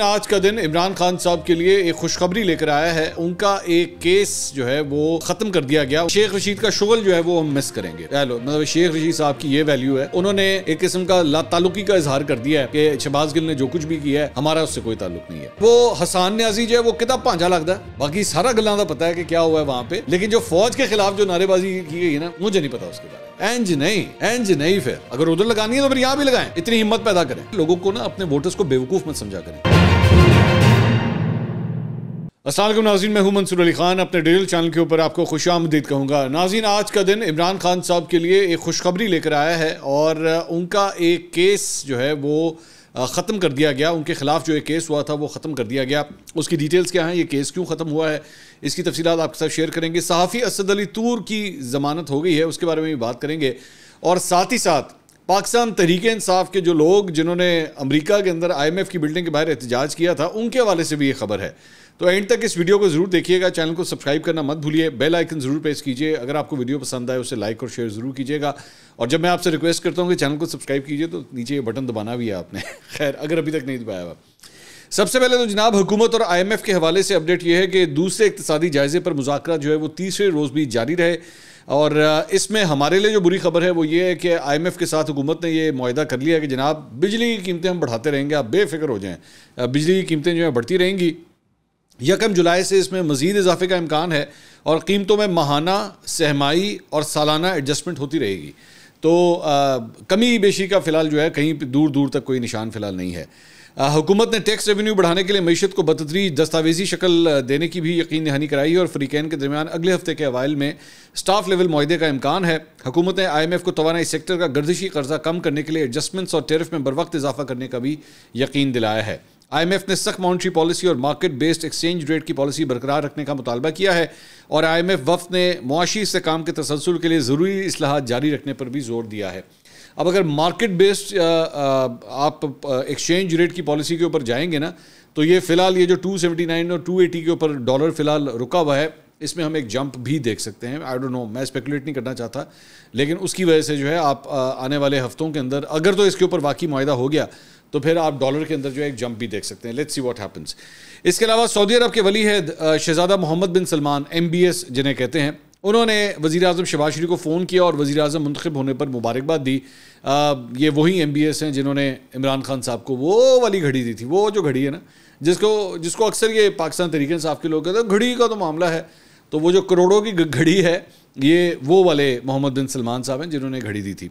आज का दिन इमरान खान साहब के लिए एक खुशखबरी लेकर आया है उनका एक केस जो है वो खत्म कर दिया गया शेख रशीद का शुगल जो है वो हम मिस करेंगे हेलो मतलब शेख रशीद साहब की ये वैल्यू है उन्होंने एक किस्म का लातालुकी का इजहार कर दिया है कि शहबाज गिल ने जो कुछ भी किया है हमारा उससे कोई ताल्लुक नहीं है वो हसान न्याजी जो है वो कितना भांजा लगता है बाकी सारा गलों का पता है कि क्या हुआ है वहां पे लेकिन जो फौज के खिलाफ जो नारेबाजी की गई है ना मुझे नहीं पता उसके बारे एंज नहीं एंज नहीं फिर अगर उधर लगानी है तो फिर यहाँ भी लगाए इतनी हिम्मत पैदा करें लोगों को ना अपने वोटर्स को बेवकूफ मत समझा करें असल नाजीन मैं हूँ मंसूर अली खान अपने डिजिटल चैनल के ऊपर आपको खुश आमदीद कहूँगा नाजीन आज का दिन इमरान खान साहब के लिए एक खुशखबरी लेकर आया है और उनका एक केस जो है वो ख़त्म कर दिया गया उनके ख़िलाफ़ जो एक केस हुआ था वो ख़त्म कर दिया गया उसकी डिटेल्स क्या हैं ये केस क्यों ख़त्म हुआ है इसकी तफसी आपके साथ शेयर करेंगे सहाफ़ी असद अली तूर की ज़मानत हो गई है उसके बारे में भी बात करेंगे और साथ ही साथ पाकिस्तान तहरीक इंसाफ के जो लोग जिन्होंने अमरीका के अंदर एफ की बिल्डिंग के बाहर एहतजाज किया था उनके हवाले से भी ये खबर है तो एंड तक इस वीडियो को जरूर देखिएगा चैनल को सब्सक्राइब करना मत भूलिए बेल आइकन जरूर प्रेस कीजिए अगर आपको वीडियो पसंद आए उसे लाइक और शेयर जरूर कीजिएगा और जब मैं आपसे रिक्वेस्ट करता हूँ कि चैनल को सब्सक्राइब कीजिए तो नीचे ये बटन दबाना भी है आपने खैर अगर अभी तक नहीं दबाया हुआ सबसे पहले तो जनाब हुकूमत और आई के हवाले से अपडेट ये है कि दूसरे इकतदी जायजे पर मुजाकर जो है वो तीसरे रोज़ भी जारी रहे और इसमें हमारे लिए जो बुरी खबर है वो ये है कि आईएमएफ के साथ हुकूमत ने ये माहा कर लिया है कि जनाब बिजली की कीमतें हम बढ़ाते रहेंगे आप बेफिक्र हो जाएँ बिजली की कीमतें जो है बढ़ती रहेंगी यकम जुलाई से इसमें मजीद इजाफे का इम्कान है और कीमतों में माहाना सहमाई और सालाना एडजस्टमेंट होती रहेगी तो आ, कमी बेशी का फ़िलहाल जो है कहीं दूर दूर तक कोई निशान फ़िलहाल नहीं है हुकूमत ने टैक्स रेवेन्यू बढ़ाने के लिए मीशत को बतदरी दस्तावेजी शक्ल देने की भी यकीन दहानी कराई और फ्रीकैन के दरमियान अगले हफ्ते के अवाइल में स्टाफ लेवल माहदे का इम्कान है हुकूमत ने आई एम एफ़ को तोानाई सेक्टर का गर्दिशी कर्जा कम करने के लिए एडजस्टमेंट्स और टेरफ में बर वक्त इजाफा करने का भी यकीन दिलाया है आई एम एफ ने सख्त मॉनिटरी पॉलिसी और मार्केट बेस्ड एक्सचेंज रेट की पॉलिसी बरकरार रखने का मुतालबा किया है और आई एम एफ वफ ने मुआशी से काम के तसलसल के लिए ज़रूरी असलाहत जारी रखने पर भी जोर दिया है अब अगर मार्केट बेस्ड आप एक्सचेंज रेट की पॉलिसी के ऊपर जाएंगे ना तो ये फ़िलहाल ये जो 279 और 280 के ऊपर डॉलर फ़िलहाल रुका हुआ है इसमें हम एक जंप भी देख सकते हैं आई डोंट नो मैं स्पेकुलेट नहीं करना चाहता लेकिन उसकी वजह से जो है आप आने वाले हफ्तों के अंदर अगर तो इसके ऊपर वाकई माहा हो गया तो फिर आप डॉलर के अंदर जो है एक जंप भी देख सकते हैं लेट्स सी व्हाट हैपेंस इसके अलावा सऊदी अरब के वली है शहजादा Mohammed bin Salman M B S जिन्हें कहते हैं उन्होंने वजी अजम शबाज शरीफ को फ़ोन किया और वजी अजम मंतखब होने पर मुबारकबाद दी आ, ये वही एम बी एस हैं जिन्होंने इमरान खान साहब को वो वाली घड़ी दी थी वो जो घड़ी है ना जिसको जिसको अक्सर ये पाकिस्तान तरीके से के लोग कहते हैं घड़ी का तो मामला है तो वो जो करोड़ों की घड़ी है ये वो वाले मोहम्मद बिन सलमान साहब हैं जिन्होंने घड़ी दी थी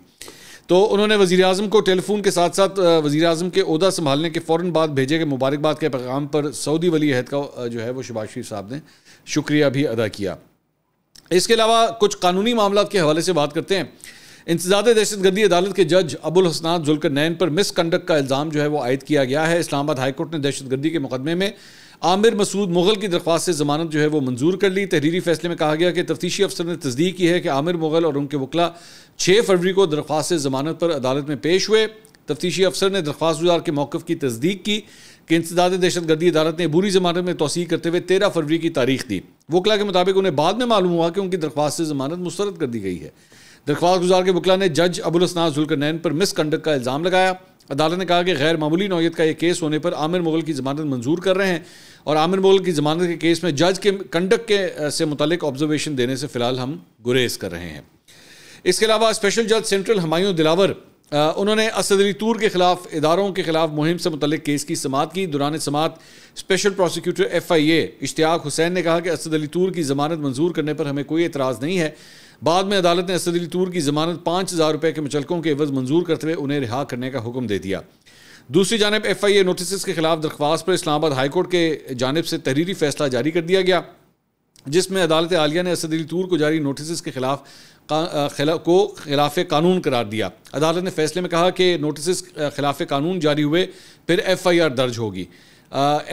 तो उन्होंने वजी अजम को टेलीफोन के साथ साथ वजी अजम के अहदा संभालने के फ़ौर बाद भेजे गए मुबारकबाद के पैगाम पर सऊदी वली अहद का जो है वो शबाज शरीफ साहब ने शुक्रिया भी अदा किया इसके अलावा कुछ कानूनी मामला के हवाले से बात करते हैं इंतजाद दहशत गर्दी अदालत के जज अबुल हसनात जुलकर नैन पर मिस कंडक्ट का इल्ज़ाम जो है वो आयद किया गया है इस्लामाबाद हाईकोर्ट ने दहशत गर्दी के मुकदमे में आमिर मसूद मुगल की दरख्वास्त से जमानत जो है वो मंजूर कर ली तहरीरी फैसले में कहा गया कि तफ्तीशी अफसर ने तस्दीक की है कि आमिर मुगल और उनके वकला छः फरवरी को दरख्वास्त जमानत पर अदालत में पेश हुए तफ्तीशी अफसर ने दरख्वास्त गुजार के मौक़ की तस्दीक की कि इंसदाद दहशत गर्दी अदालत ने बुरी जमानत में तोसी करते हुए तेरह फरवरी की तारीख दी वकला के मुताबिक उन्हें बाद में मालूम हुआ कि उनकी दरख्वास्त जमानत मुस्रद कर दी गई है दरख्वास्त गुजार के वकला ने जज अबुल जुलकरनैन पर मिस कंडक्ट का इल्ज़ाम लगाया अदालत ने कहा कि गैर मामूली नौीयत का यह केस होने पर आमिर मुगल की जमानत मंजूर कर रहे हैं और आमिर बोल की जमानत के केस में जज के कंडक्ट के से मुतलिक ऑब्जर्वेशन देने से फिलहाल हम गुरेज कर रहे हैं इसके अलावा स्पेशल जज सेंट्रल हमायूं दिलावर उन्होंने असद अली तूर के खिलाफ इदारों के खिलाफ मुहिम से मुतलिक केस की समात की दौरान समात special prosecutor F I A Ishtiaq Hussain ने कहा कि असद अली तूर की जमानत मंजूर करने पर हमें कोई एतराज़ नहीं है बाद में अदालत ने असद अली तूर की जमानत पाँच हज़ार रुपये के मुचलकों के एवज मंजूर करते हुए उन्हें रिहा करने का हुक्म दे दिया दूसरी जानब एफ आई ए नोटिस के खिलाफ दरख्वास्त पर इस्लामाबाद हाईकोर्ट के जानब से तहरीरी फैसला जारी कर दिया गया जिसमें अदालत आलिया ने असद अली तूर को जारी नोटिस के खिलाफ खिला, को खिलाफ कानून करार दिया अदालत ने फैसले में कहा कि नोटिस खिलाफ कानून जारी हुए फिर एफ आई आर दर्ज होगी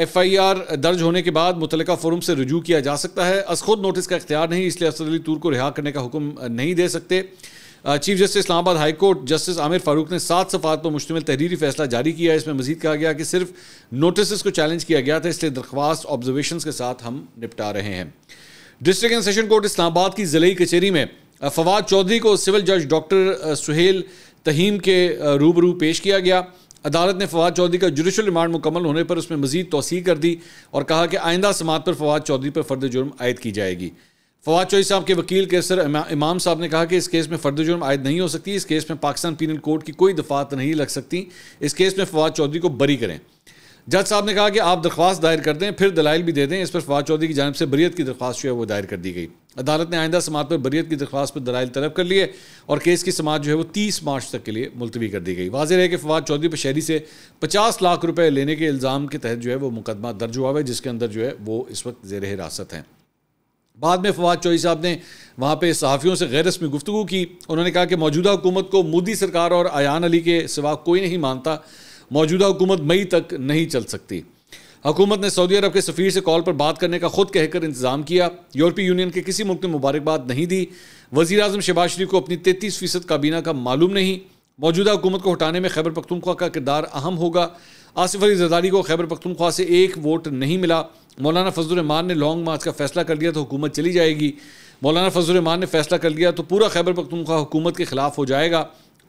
एफ आई आर दर्ज होने के बाद मुतल फोरम से रजू किया जा सकता है अस खुद नोटिस का इख्तियार नहीं इसलिए असद अली तूर को रिहा करने का हुक्म नहीं दे सकते chief justice Islamabad high court justice Aamir Farooq ने सात सफात पर मुश्तमिल तहरीरी फैसला जारी किया है इसमें मजीद कहा गया कि सिर्फ नोटिस को चैलेंज किया गया था इसलिए दरख्वास्त ऑब्जर्वेशन के साथ हम निपटा रहे हैं district and session court Islamabad की ज़िले कचेरी में uh, फवाद चौधरी को सिविल जज डॉक्टर सुहेल तहीम के uh, रूबरू पेश किया गया अदालत ने फवाद चौधरी का जुडिशल रिमांड मुकम्मल होने पर उसमें मजीद तोसी कर दी और कहा कि आइंदा समात पर फवाद चौधरी पर फर्द जुर्म आयद की जाएगी फवाद चौधरी साहब के वकील केसर इमाम साहब ने कहा कि इस केस में फर्द जुर्म आयद नहीं हो सकती इस केस में पाकिस्तान पीनल कोर्ट की कोई दफात नहीं लग सकती इस केस में फवाद चौधरी को बरी करें जज साहब ने कहा कि आप दरख्वास्त दायर कर दें फिर दलाइल भी दे दें इस पर फवाद चौधरी की जानब से बरीत की दरख्वास्त जो है वो दायर कर दी गई अदालत ने आइंदा समात पर बरीत की दरख्वास्त पर दलाइल तलब कर लिए और केस की समात जो है वो तीस मार्च तक के लिए मुलतवी कर दी गई वाजह है कि फवाद चौधरी पर शहरी से पचास लाख रुपये लेने के इल्ज़ाम के तहत जो है वो मुकदमा दर्ज हुआ है जिसके अंदर जो है वो इस वक्त जेर हिरासत हैं बाद में फवाद चौधरी साहब ने वहाँ पे सहाफ़ियों से गैर रस्मी गुफ्तु की उन्होंने कहा कि मौजूदा हुकूमत को मोदी सरकार और अयान अली के सिवा कोई नहीं मानता मौजूदा हुकूमत मई तक नहीं चल सकती हुकूमत ने सऊदी अरब के सफ़ीर से कॉल पर बात करने का खुद कहकर इंतजाम किया यूरोपीय यूनियन के किसी मुल्क ने मुबारकबाद नहीं दी वजी अजम शबाज शरीफ को अपनी तैतीस फ़ीसद काबीना का मालूम नहीं मौजूदा हुकूमत को हटाने में खैबर पख्तनख्वा का किरदार अहम होगा आसिफ अली जदारी को खैबर पखतनख्वा से एक वोट नहीं मिला मौलाना फजल ने लॉन्ग मार्च का फैसला कर लिया तो हुकूमत चली जाएगी मौलाना फजल रहमान ने फैसला कर लिया तो पूरा खैबर पख्तूनख्वा हुकूमत के ख़िलाफ़ हो जाएगा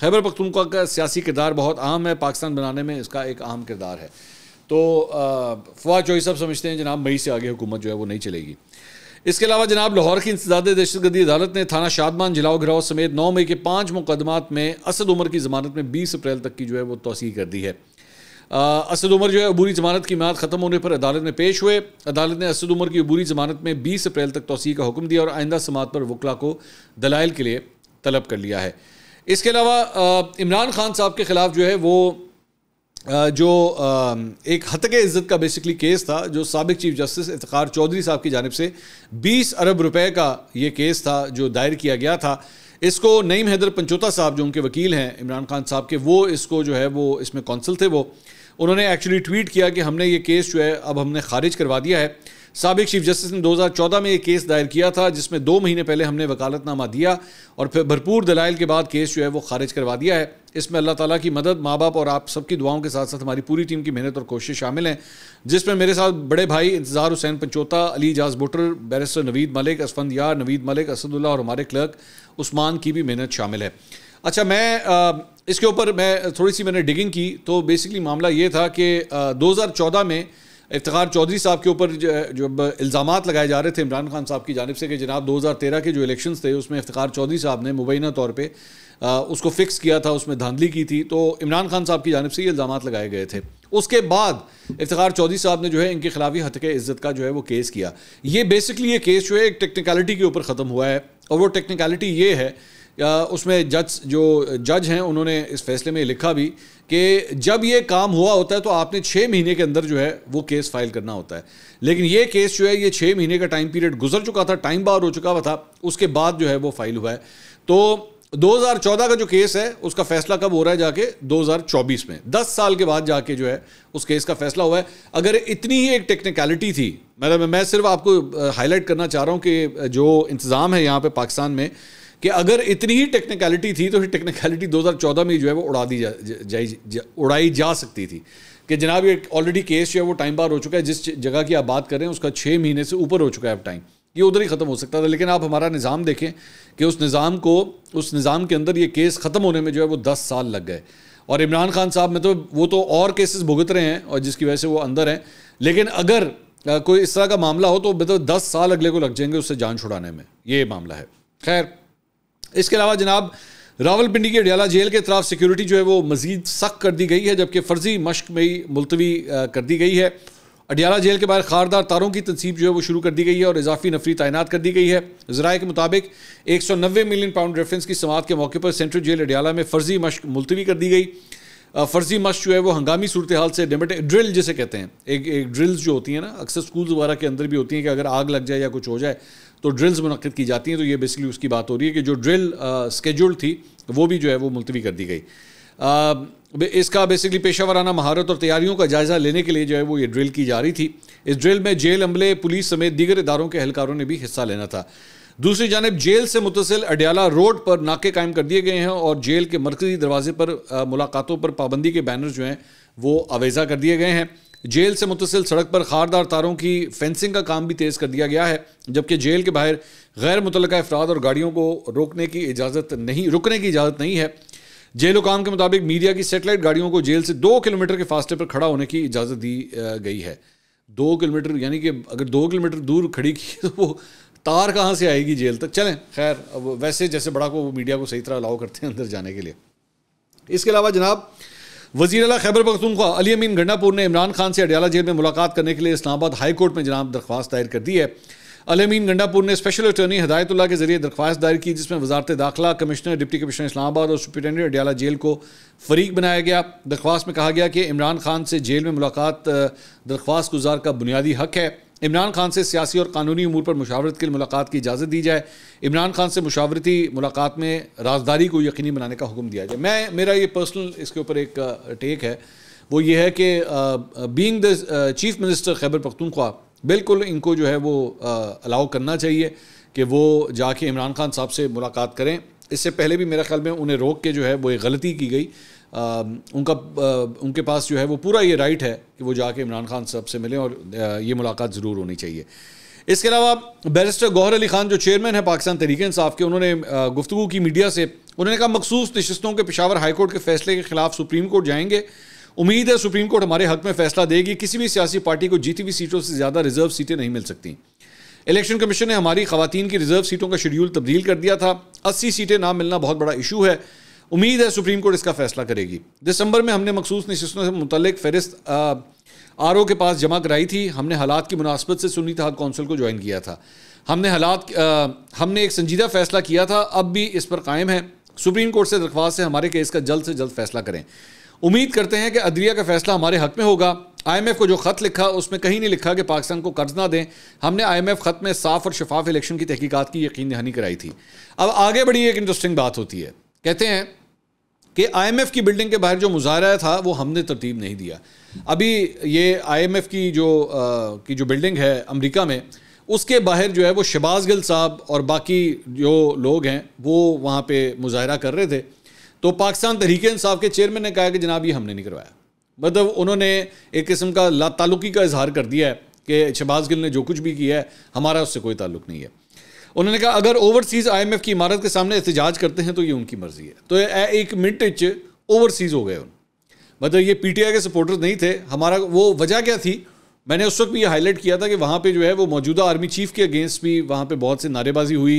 खैबर पख्तूनख्वा का सियासी किरदार बहुत अहम है पाकिस्तान बनाने में इसका एक अहम किरदार है तो फवाद चौहरी साहब समझते हैं जनाब मई से आगे हुकूमत जो है वो नहीं चलेगी इसके अलावा जनाब लाहौर की इंसदाद दहशतगर्दी अदालत ने थाना शादमान जिलाओ गिराव समेत नौ मई के पाँच मुकदमात में असद उमर की जमानत में बीस अप्रैल तक की जो है वो तोसी कर दी है असद उमर जो है अबूरी जमानत की म्याद ख़त्म होने पर अदालत में पेश हुए अदालत ने असद उमर की अबूरी जमानत में बीस अप्रैल तक तोसी का हुक्म दिया और आइंदा समात पर वकला को दलाइल के लिए तलब कर लिया है इसके अलावा इमरान खान साहब के ख़िलाफ़ जो है वो जो एक हतक इज़्ज़त का बेसिकली केस था जो सबक चीफ जस्टिस इतकार चौधरी साहब की जानब से 20 अरब रुपए का ये केस था जो दायर किया गया था इसको नईम हैदर पंचोता साहब जो उनके वकील हैं इमरान खान साहब के वो इसको जो है वो इसमें कौंसल थे वो उन्होंने एक्चुअली ट्वीट किया कि हमने ये केस जो है अब हमने खारिज करवा दिया है सबक चीफ जस्टिस ने 2014 में ये केस दायर किया था जिसमें दो महीने पहले हमने वकालतनामा दिया और फिर भरपूर दलाइल के बाद केस जो है वो खारिज करवा दिया है इसमें अल्लाह ताला की मदद माँ बाप और आप सबकी दुआओं के साथ साथ हमारी पूरी टीम की मेहनत और कोशिश शामिल हैं जिसमें मेरे साथ बड़े भाई इंतज़ार हुसैन पंचोता अली जाज बुटर बैरिस्टर नवीद मलिक असफंद यार नवीद मलिक असदुल्ला और हमारे क्लर्क उस्मान की भी मेहनत शामिल है अच्छा मैं इसके ऊपर मैं थोड़ी सी मैंने डिगिंग की तो बेसिकली मामला ये था कि 2014 में इफ्तार चौधरी साहब के ऊपर जब इल्ज़ाम लगाए जा रहे थे इमरान खान साहब की जानब से कि जनाब 2013 के जो इलेक्शन थे उसमें इफ्तार चौधरी साहब ने मुबैना तौर पर उसको फ़िक्स किया था उसमें धांधली की थी तो इमरान खान साहब की जानब से ये इल्ज़ाम लगाए गए थे उसके बाद इफ्तार चौधरी साहब ने जो है इनके खिलाफ ही हतक इज़्ज़त का जो है वो केस किया ये बेसिकली ये केस जो है एक टेक्निकलिटी के ऊपर ख़त्म हुआ है और वो टेक्निकलिटी ये है उसमें जज जो जज हैं उन्होंने इस फैसले में लिखा भी कि जब ये काम हुआ होता है तो आपने छः महीने के अंदर जो है वो केस फाइल करना होता है लेकिन ये केस जो है ये छः महीने का टाइम पीरियड गुजर चुका था टाइम बार हो चुका हुआ था उसके बाद जो है वो फाइल हुआ है तो 2014 का जो केस है उसका फैसला कब हो रहा है जाके 2024 में 10 साल के बाद जाके जो है उस केस का फैसला हुआ है अगर इतनी ही एक टेक्निकलिटी थी मतलब मैं सिर्फ आपको हाईलाइट करना चाह रहा हूँ कि जो इंतज़ाम है यहाँ पे पाकिस्तान में कि अगर इतनी ही टेक्निकलिटी थी तो टेक्निकलिटी 2014 में जो है वो उड़ा दी जा, जा, जा, उड़ाई जा सकती थी कि जनाब ये ऑलरेडी केस जो है वो टाइम बार हो चुका है जिस जगह की आप बात कर रहे हैं उसका छः महीने से ऊपर हो चुका है अब टाइम ये उधर ही ख़त्म हो सकता था लेकिन आप हमारा निज़ाम देखें कि उस निज़ाम को उस निज़ाम के अंदर ये केस ख़त्म होने में जो है वो दस साल लग गए और इमरान खान साहब में तो वो तो और केसेस भुगत रहे हैं और जिसकी वजह से वो अंदर हैं लेकिन अगर कोई इस तरह का मामला हो तो मतलब दस साल अगले को लग जाएंगे उससे जान छुड़ाने में ये मामला है खैर इसके अलावा जनाब रावलपिंडी की अडियाला जेल के तरफ सिक्योरिटी जो है वो मजीद सख्त कर दी गई है जबकि फ़र्जी मश्क में ही मुलतवी कर दी गई है अडियाला जेल के बाहर खारदार तारों की तनसीब जो है वो शुरू कर दी गई है और इजाफी नफरी तैनात कर दी गई है जराए के मुताबिक एक सौ नब्बे मिलियन पाउंड रेफरेंस की समात के मौके पर सेंट्रल जेल अडियाला में फ़र्जी मश्क मुलतवी कर दी गई फ़र्जी मश जो है वो हंगामी सूरत हाल से निपटे ड्रिल जिसे कहते हैं एक एक ड्रिल्स जो होती हैं ना अक्सर स्कूल्स वगैरह के अंदर भी होती हैं कि अगर आग लग जाए या कुछ हो जाए तो ड्रिल्स मनद की जाती हैं तो ये बेसिकली उसकी बात हो रही है कि जो ड्रिल स्केड्यूल थी वो भी जो है वो मुलतवी कर दी गई आ, इसका बेसिकली पेशा वाराना महारत और तैयारियों का जायज़ा लेने के लिए जो है वो ये ड्रिल की जा रही थी इस ड्रिल में जेल अमले पुलिस समेत दीगर इदारों के अहलकारों ने भी हिस्सा लेना था दूसरी जानब जेल से मुतसिल अडियाला रोड पर नाके कायम कर दिए गए हैं और जेल के मरकजी दरवाजे पर मुलाकातों पर पाबंदी के बैनर जो हैं वो आवेजा कर दिए गए हैं जेल से मुतसिल सड़क पर खारदार तारों की फेंसिंग का काम भी तेज़ कर दिया गया है जबकि जेल के बाहर गैर मुतल अफराद और गाड़ियों को रोकने की इजाज़त नहीं रुकने की इजाज़त नहीं है जेल हुकाम के मुताबिक मीडिया की सेटेलाइट गाड़ियों को जेल से दो किलोमीटर के फासले पर खड़ा होने की इजाज़त दी गई है दो किलोमीटर यानी कि अगर दो किलोमीटर दूर खड़ी की तो वो तार कहाँ से आएगी जेल तक चलें खैर अब वैसे जैसे बड़ा को मीडिया को सही तरह अलाउ करते हैं अंदर जाने के लिए इसके अलावा जनाब वजी अला खैबर पख्तूनख्वा अली अमीन गंडापुर ने इमरान खान से अडियाला जेल में मुलाकात करने के लिए इस्लामाबाद हाई कोर्ट में जनाब दरख्वास्त दायर कर दी है अली अमीन गंडापुर ने स्पेशल अटर्नी हदायतुल्ला के जरिए दरख्वास्त दायर की जिसमें वजारत दाखिला कमिश्नर डिप्टी कमिश्नर इस्लामाबाद और सुप्रिटेंडेंट अडियाला जेल को फरीक बनाया गया दरख्वास्त में कहा गया कि इमरान खान से जेल में मुलाकात दरख्वास्त गुजार का बुनियादी हक है इमरान खान से सियासी और कानूनी अमूर पर मुशावरत के लिए मुलाकात की इजाज़त दी जाए इमरान खान से मुशावरती मुलाकात में राजदारी को यकीनी बनाने का हुक्म दिया जाए मैं मेरा ये पर्सनल इसके ऊपर एक टेक है वो ये है कि being the chief minister Khyber Pakhtunkhwa बिल्कुल इनको जो है वो अलाउ करना चाहिए कि वो जाके इमरान खान साहब से मुलाकात करें इससे पहले भी मेरे ख्याल में उन्हें रोक के जो है वो एक गलती की गई उनका उनके पास जो है वो पूरा ये राइट है कि वो जाके इमरान खान साहब से मिलें और ये मुलाकात ज़रूर होनी चाहिए इसके अलावा बैरिस्टर गौहर अली खान जो चेयरमैन है पाकिस्तान तरीके इंसाफ के उन्होंने गुफ्तु की मीडिया से उन्होंने कहा मखसूस नशस्तों के पिशावर हाईकोर्ट के फैसले के खिलाफ सुप्रीम कोर्ट जाएंगे उम्मीद है सुप्रीम कोर्ट हमारे हक में फैसला देगी किसी भी सियासी पार्टी को जीती हुई सीटों से ज़्यादा रिजर्व सीटें नहीं मिल सकती इलेक्शन कमीशन ने हमारी खातन की रिजर्व सीटों का शेड्यूल तब्दील कर दिया था अस्सी सीटें ना मिलना बहुत बड़ा इशू है उम्मीद है सुप्रीम कोर्ट इसका फैसला करेगी दिसंबर में हमने मखसूस नशस्तों से मुतल फहरिस्त आर ओ के पास जमा कराई थी हमने हालात की मुनासबत से सुनी तहत कौंसिल को ज्वाइन किया था हमने हालात हमने एक संजीदा फैसला किया था अब भी इस पर कायम है सुप्रीम कोर्ट से दरख्वास्त है हमारे केस का जल्द से जल्द फैसला करें उम्मीद करते हैं कि अदरिया का फैसला हमारे हक में होगा आईएमएफ को जो खत लिखा उसमें कहीं नहीं लिखा कि पाकिस्तान को कर्ज ना दें हमने आईएमएफ खत में साफ और शफाफ इलेक्शन की तहकीकात की यकीन दहानी कराई थी अब आगे बढ़ी एक इंटरेस्टिंग बात होती है कहते हैं कि आईएमएफ की बिल्डिंग के बाहर जो मुजाहरा था वो हमने तरतीब नहीं दिया अभी ये आईएमएफ की जो आ, की जो बिल्डिंग है अमेरिका में उसके बाहर जो है वो शबाज गिल साहब और बाकी जो लोग हैं वो वहाँ पे मुजाहरा कर रहे थे तो पाकिस्तान तहरीक साहब के चेयरमैन ने कहा कि जनाब ये हमने नहीं करवाया मतलब उन्होंने एक किस्म का लातालुकी का इजहार कर दिया है कि शबाज गिल ने जो कुछ भी किया है हमारा उससे कोई ताल्लुक नहीं है उन्होंने कहा अगर ओवरसीज आईएमएफ की इमारत के सामने एहतजाज करते हैं तो ये उनकी मर्जी है तो एक मिनट ओवरसीज हो गए मतलब ये पीटीआई के सपोर्टर्स नहीं थे हमारा वो वजह क्या थी मैंने उस वक्त भी ये हाईलाइट किया था कि वहाँ पे जो है वो मौजूदा आर्मी चीफ के अगेंस्ट भी वहाँ पे बहुत से नारेबाजी हुई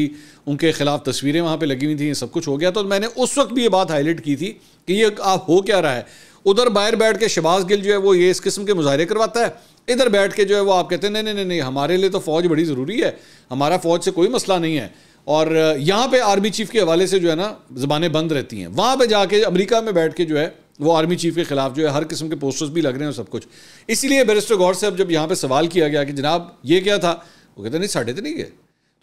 उनके खिलाफ तस्वीरें वहाँ पे लगी हुई थी सब कुछ हो गया तो मैंने उस वक्त भी ये बात हाईलाइट की थी कि ये आप हो क्या रहा है उधर बाहर बैठ के शबाज गिल जो है वो ये इस किस्म के मुजाहरे करवाता है इधर बैठ के जो है वो आप कहते हैं नहीं नहीं नहीं हमारे लिए तो फ़ौज बड़ी ज़रूरी है हमारा फ़ौज से कोई मसला नहीं है और यहाँ पे आर्मी चीफ के हवाले से जो है ना ज़बानें बंद रहती हैं वहाँ पे जाके अमेरिका में बैठ के जो है वो आर्मी चीफ के खिलाफ जो है हर किस्म के पोस्टर्स भी लग रहे हैं सब कुछ इसीलिए बैरिस्टर गौर साहब जब यहाँ पे सवाल किया गया कि जनाब ये क्या था वो कहते नहीं साढ़े तो नहीं गए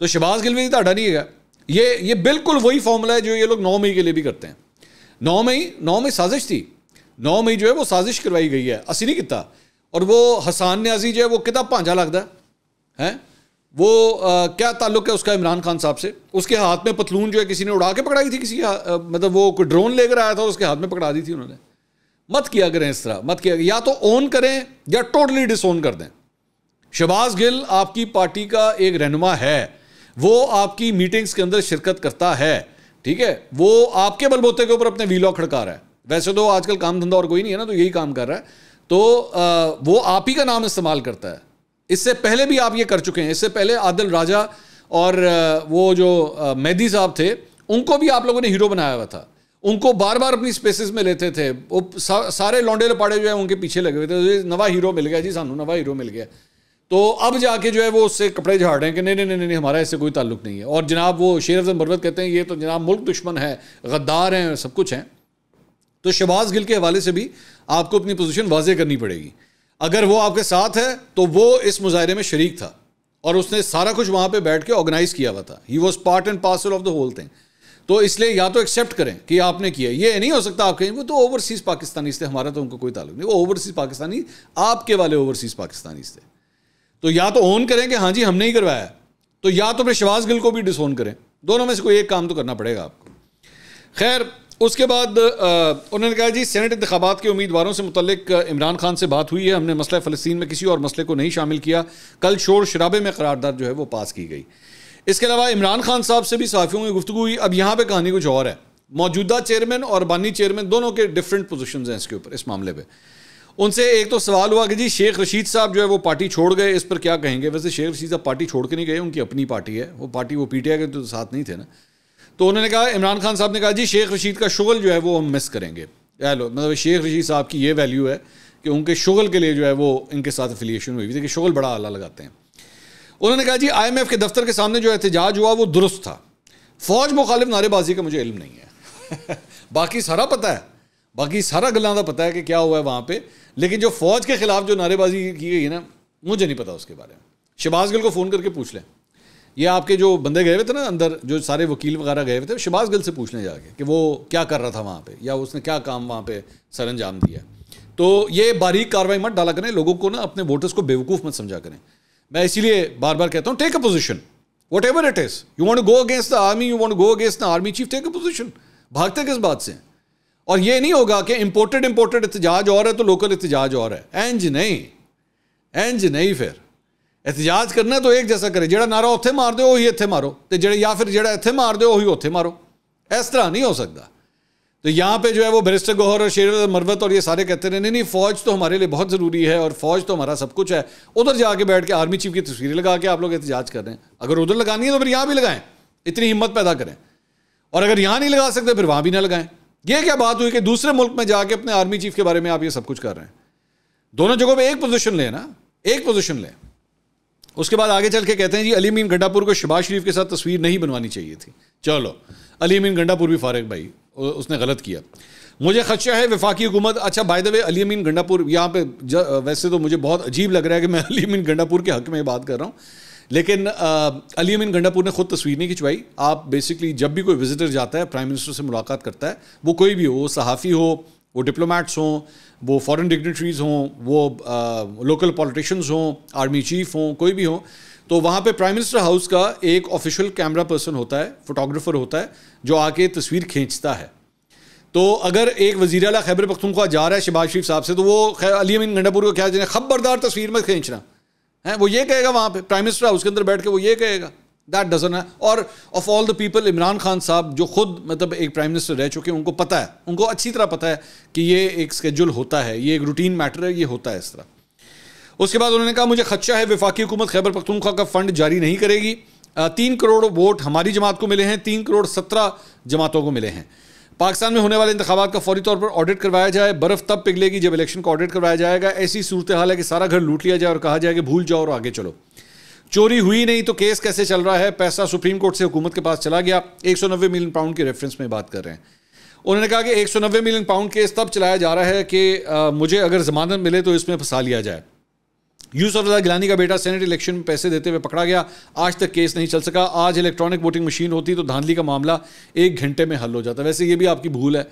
तो शबाज गिल भी ताडा नहीं है ये ये बिल्कुल वही फॉर्मूला है जो ये लोग नौ मई के लिए भी करते हैं नौ मई नौ मई साजिश थी नौ मई जो है वो साजिश करवाई गई है असी नहीं किता और वो हसान न्याजी जो है वो कितना भांजा लगता है हैं वो आ, क्या ताल्लुक है उसका इमरान खान साहब से उसके हाथ में पतलून जो है किसी ने उड़ा के पकड़ाई थी किसी आ, मतलब वो कोई ड्रोन लेकर आया था उसके हाथ में पकड़ा दी थी उन्होंने मत किया करें इस तरह मत किया या तो ऑन करें या टोटली ऑन कर दें शबाज गिल आपकी पार्टी का एक रहनुमा है वो आपकी मीटिंग्स के अंदर शिरकत करता है ठीक है वो आपके बलबोते के ऊपर अपने वीलॉ खड़का रहा है वैसे तो आजकल काम धंधा और कोई नहीं है ना तो यही काम कर रहा है तो आ, वो आप ही का नाम इस्तेमाल करता है इससे पहले भी आप ये कर चुके हैं इससे पहले आदिल राजा और वो जो मेहदी साहब थे उनको भी आप लोगों ने हीरो बनाया हुआ था उनको बार बार अपनी स्पेसिस में लेते थे वो सा, सारे लौंडे लपाड़े जो है उनके पीछे लगे हुए थे तो नवा हीरो मिल गया जी सानू नवा हीरो मिल गया तो अब जाके जो है वो उससे कपड़े झाड़ रहे हैं कि नहीं नहीं नहीं नहीं हमारा इससे कोई ताल्लुक नहीं है और जनाब वो शेर अफजल मरवत कहते हैं ये तो जनाब मुल्क दुश्मन है गद्दार हैं सब कुछ हैं तो शहबाज गिल के हवाले से भी आपको अपनी पोजीशन वाजे करनी पड़ेगी अगर वो आपके साथ है तो वो इस मुजाहरे में शरीक था और उसने सारा कुछ वहाँ पे बैठ के ऑर्गेनाइज किया हुआ था he was part and parcel of the whole thing तो इसलिए या तो एक्सेप्ट करें कि आपने किया ये नहीं हो सकता आप कहें वो तो ओवरसीज़ पाकिस्तानी थे हमारा तो उनको कोई ताल्लुक नहीं वो ओवरसीज़ पाकिस्तानी आपके वाले ओवरसीज़ पाकिस्तानी थे तो या तो ओन करें कि हाँ जी हमने ही करवाया तो या तो फिर शहबाज गिल को भी डिसोन करें दोनों में से कोई एक काम तो करना पड़ेगा आपको खैर उसके बाद उन्होंने कहा जी सेनेट इंतबात के उम्मीदवारों से मुतलक इमरान खान से बात हुई है हमने मसला फ़लस्तीन में किसी और मसले को नहीं शामिल किया कल शोर शराबे में करारदार जो है वो पास की गई इसके अलावा इमरान खान साहब से भी साफियों की गुफ्तु हुई अब यहाँ पर कहानी कुछ और है मौजूदा चेयरमैन और बानी चेयरमैन दोनों के डिफरेंट पोजिशन हैं इसके ऊपर इस मामले पर उनसे एक तो सवाल हुआ कि जी शेख रशीद साहब जो है वो पार्टी छोड़ गए इस पर क्या कहेंगे वैसे शेख रशीद साहब पार्टी छोड़ के नहीं गए उनकी अपनी पार्टी है वो पार्टी वो पीटीआई के तो साथ नहीं थे ना तो उन्होंने कहा इमरान खान साहब ने कहा जी शेख रशीद का शुगल जो है वो हम मिस करेंगे लो मतलब शेख रशीद साहब की ये वैल्यू है कि उनके शुगल के लिए जो है वो इनके साथ एफिलिएशन हुई थी कि शुगल बड़ा आला लगाते हैं उन्होंने कहा जी आई के दफ्तर के सामने जो एहतजाज हुआ वो दुरुस्त था फौज मुखालिफ नारेबाजी का मुझे इल्म नहीं है बाकी सारा पता है बाकी सारा गलों का पता है कि क्या हुआ है वहाँ पर लेकिन जो फौज के खिलाफ जो नारेबाजी की गई है ना मुझे नहीं पता उसके बारे में शहबाज गिल को फ़ोन करके पूछ लें ये आपके जो बंदे गए हुए थे ना अंदर जो सारे वकील वगैरह गए हुए थे शबाज गिल से पूछने जाके कि वो क्या कर रहा था वहाँ पे या उसने क्या काम वहाँ पे सर अंजाम दिया तो ये बारीक कार्रवाई मत डाला करें लोगों को ना अपने वोटर्स को बेवकूफ़ मत समझा करें मैं इसीलिए बार बार कहता हूँ take a position whatever it is you want go against the army you want go against the army chief take a position भागते किस बात से और ये नहीं होगा कि इम्पोर्टेड इम्पोर्टेड इतजाज और है तो लोकल इतजाज और है एंज नहीं एंज नहीं फिर एहतजाज करना तो एक जैसा करे जो नारा ਉੱਥੇ मार दो उ इतने मारो तो जे या फिर जो इतने मार दो उ मारो इस तरह नहीं हो सकता तो यहाँ पे जो है वो बैरिस्टर गौहर और शेर मरवत और ये सारे कहते रहे नहीं नहीं फौज तो हमारे लिए बहुत ज़रूरी है और फौज तो हमारा सब कुछ है उधर जाके बैठ के आर्मी चीफ की तस्वीरें लगा के आप लोग एहतजाज कर रहे हैं अगर उधर लगानी है तो फिर यहाँ भी लगाएं इतनी हिम्मत पैदा करें और अगर यहाँ नहीं लगा सकते फिर वहाँ भी ना लगाएं ये क्या बात हुई कि दूसरे मुल्क में जाके अपने आर्मी चीफ के बारे में आप ये सब कुछ कर रहे हैं दोनों जगहों पर एक पोजिशन लें ना एक पोजिशन लें उसके बाद आगे चल के कहते हैं जी अली मीन गंडापुर को शबाज शरीफ के साथ तस्वीर नहीं बनवानी चाहिए थी चलो अली मीन गंडापुर भी फारग भाई उसने गलत किया मुझे खदशा है वफाकी हुकूमत अच्छा by the way Ali Gandapur यहाँ पे वैसे तो मुझे बहुत अजीब लग रहा है कि मैं अली गंडापुर के हक में बात कर रहा हूँ लेकिन आ, अली गंडापुर ने खुद तस्वीर नहीं खिंचवाई आप बेसिकली जब भी कोई विजिटर जाता है प्राइम मिनिस्टर से मुलाकात करता है वो कोई भी हो वो सहाफ़ी हो वो डिप्लोमेट्स हों वो फॉरेन डिग्नेटरीज हों वो लोकल पॉलिटिशियंस हों आर्मी चीफ हों कोई भी हों तो वहाँ पे प्राइम मिनिस्टर हाउस का एक ऑफिशियल कैमरा पर्सन होता है फोटोग्राफर होता है जो आके तस्वीर खींचता है तो अगर एक वजीर अला खैबर पख्तूनख्वा जा रहा है शहबाज शरीफ साहब से तो वो अली अमीन गंडापुर को क्या खबरदार तस्वीर में खींचना है वो ये कहेगा वहाँ पे प्राइम मिनिस्टर हाउस के अंदर बैठ के वो ये कहेगा दैट डजन है और of all the people Imran Khan साहब जो खुद मतलब एक प्राइम मिनिस्टर रह चुके हैं उनको पता है उनको अच्छी तरह पता है कि ये एक स्केड्यूल होता है ये एक रूटीन मैटर है ये होता है इस तरह उसके बाद उन्होंने कहा मुझे खदशा है विफाकी हुकूमत खैबर पख्तूनख्वा का फंड जारी नहीं करेगी तीन करोड़ वोट हमारी जमात को मिले हैं तीन करोड़ सत्रह जमातों को मिले हैं पाकिस्तान में होने वाले इंतबात का फौरी तौर पर ऑडिट करवाया जाए बर्फ़ तब पिघलेगी जब इलेक्शन का ऑडिट करवाया जाएगा ऐसी सूरत हाल है कि सारा घर लूट लिया जाए और कहा जाए कि भूल जाओ और आगे चलो चोरी हुई नहीं तो केस कैसे चल रहा है पैसा सुप्रीम कोर्ट से हुकूमत के पास चला गया 190 मिलियन पाउंड के रेफरेंस में बात कर रहे हैं उन्होंने कहा कि 190 मिलियन पाउंड केस तब चलाया जा रहा है कि मुझे अगर जमानत मिले तो इसमें फंसा लिया जाए यूसफ रजा गिलानी का बेटा सेनेट इलेक्शन में पैसे देते हुए पकड़ा गया आज तक केस नहीं चल सका आज इलेक्ट्रॉनिक वोटिंग मशीन होती तो धांधली का मामला एक घंटे में हल हो जाता वैसे ये भी आपकी भूल है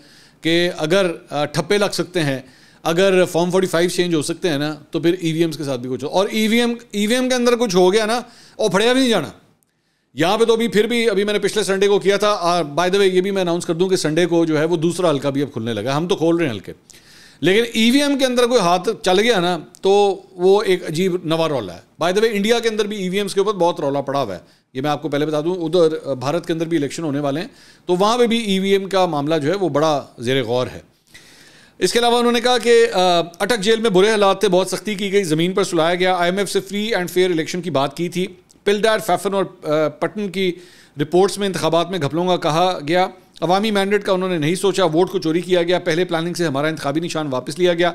कि अगर ठप्पे लग सकते हैं अगर फॉर्म 45 चेंज हो सकते हैं ना तो फिर ईवीएम्स e के साथ भी कुछ हो और ईवीएम e ईवीएम e के अंदर कुछ हो गया ना और फड़िया भी नहीं जाना यहाँ पे तो अभी फिर भी अभी मैंने पिछले संडे को किया था बाय द वे ये भी मैं अनाउंस कर दूं कि संडे को जो है वो दूसरा हल्का भी अब खुलने लगा हम तो खोल रहे हैं हल्के लेकिन ईवीएम के अंदर कोई हाथ चल गया ना तो वो एक अजीब नवा रौला है बाय द वे इंडिया के अंदर भी ईवीएम्स के ऊपर बहुत रौला पड़ा हुआ है ये मैं आपको पहले बता दूं उधर भारत के अंदर भी इलेक्शन होने वाले हैं तो वहाँ पर भी ईवीएम का मामला जो है वो बड़ा जेर गौर है इसके अलावा उन्होंने कहा कि अटक जेल में बुरे हालात थे बहुत सख्ती की गई ज़मीन पर सुलाया गया आईएमएफ से फ्री एंड फेयर इलेक्शन की बात की थी पिल्डार फैफन और पटन की रिपोर्ट्स में इंतबात में घपलों का कहा गया अवामी मैंडेट का उन्होंने नहीं सोचा वोट को चोरी किया गया पहले प्लानिंग से हमारा इंतबी निशान वापस लिया गया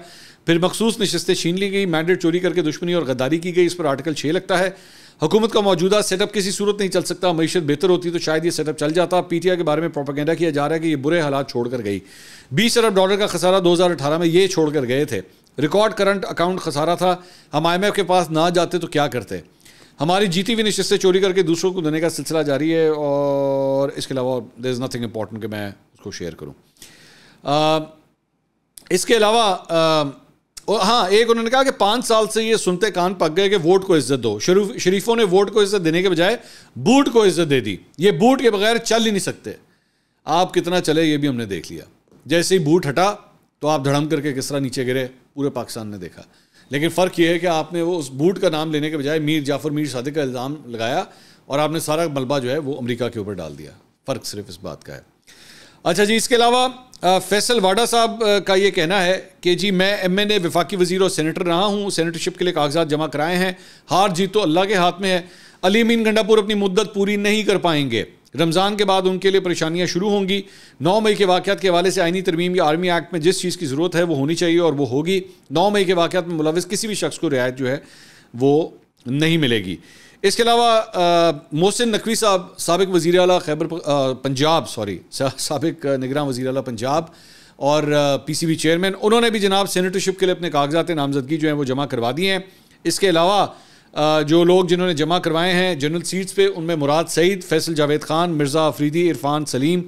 फिर मखसूस नशस्तें छीन ली गई मैंडेट चोरी करके दुश्मनी और गद्दारी की गई इस पर आर्टिकल छः लगता है हुकूमत का मौजूदा सेटअप किसी सूरत नहीं चल सकता मीशत बेहतर होती तो शायद ये सेटअप चल जाता पी टी आई के बारे में प्रोपागेंडा किया जा रहा है कि ये बुरे हालात छोड़कर गई बीस अरब डॉलर का खसारा दो हज़ार अठारह में ये छोड़कर गए थे रिकॉर्ड करंट अकाउंट खसारा था हम आई एम एफ के पास ना जाते तो क्या करते हमारी जीती हुई नशस्तें चोरी करके दूसरों को देने का सिलसिला जारी है और इसके अलावा देर इज़ नथिंग इम्पॉर्टेंट कि मैं उसको शेयर करूँ इसके अलावा और हाँ एक उन्होंने कहा कि पाँच साल से ये सुनते कान पक गए कि वोट को इज्जत दो शरीफों ने वोट को इज्जत देने के बजाय बूट को इज्जत दे दी ये बूट के बगैर चल ही नहीं सकते आप कितना चले ये भी हमने देख लिया जैसे ही बूट हटा तो आप धड़म करके किस तरह नीचे गिरे पूरे पाकिस्तान ने देखा लेकिन फ़र्क ये है कि आपने वो उस बूट का नाम लेने के बजाय मीर जाफर मीर सादिक का इल्ज़ाम लगाया और आपने सारा मलबा जो है वो अमेरिका के ऊपर डाल दिया फ़र्क सिर्फ इस बात का है अच्छा जी इसके अलावा फैसल वाडा साहब का ये कहना है कि जी मैं एम एन ए विफाक़ी वजीर और सेनेटर रहा हूँ सेनेटरशिप के लिए कागजात जमा कराए हैं हार जीत तो अल्लाह के हाथ में है अली मीन गंडापुर अपनी मुद्दत पूरी नहीं कर पाएंगे रमज़ान के बाद उनके लिए परेशानियाँ शुरू होंगी नौ मई के वाक़ के हवाले से आइनी तरमीम या आर्मी एक्ट में जिस चीज़ की ज़रूरत है वो होनी चाहिए और वो होगी नौ मई के वाक़ में मुलविस किसी भी शख्स को रियायत जो है वो नहीं मिलेगी इसके अलावा मोहसिन नकवी साहब सबक वज़ी अला खैबर पंजाब सॉरी सबक निगरान वज़ी अला पंजाब और पी सी बी चेयरमैन उन्होंने भी जनाब सैनिटरशिप के लिए अपने कागजात नामजदगी जो हैं वो जमा करवा दिए हैं इसके अलावा जो लोग जिन्होंने जमा करवाए हैं जनरल सीट्स पे उनमें मुराद सईद फैसल जावेद खान मिर्ज़ा अफरीदी इरफान सलीम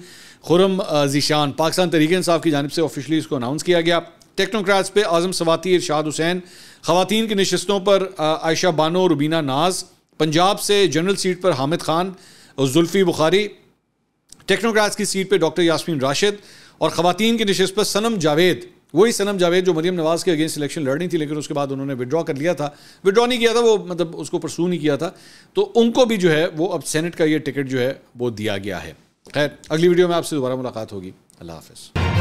खुरम जीशान पाकिस्तान तरीके साहब की जानब से ऑफिशली इसको अनाउंस किया गया टेक्नोक्राट्स पे आज़म सवाती इरशाद हुसैन ख़वातीन की नशस्तों पर आयशा बानो रुबीना नाज पंजाब से जनरल सीट पर हामिद खान और जुल्फ़ी बुखारी टेक्नोक्रैट्स की सीट पर डॉक्टर यासमीन राशिद और ख़वान की नशस्त पर सनम जावेद वही सनम जावेद जो मरीम नवाज़ के अगेंस्ट इलेक्शन लड़नी थी लेकिन उसके बाद उन्होंने विड्रॉ कर लिया था विड्रॉ नहीं किया था वो मतलब उसको परसू नहीं किया था तो उनको भी जो है वो अब सेनेट का ये टिकट जो है वो दिया गया है खैर अगली वीडियो में आपसे दोबारा मुलाकात होगी अल्लाह हाफ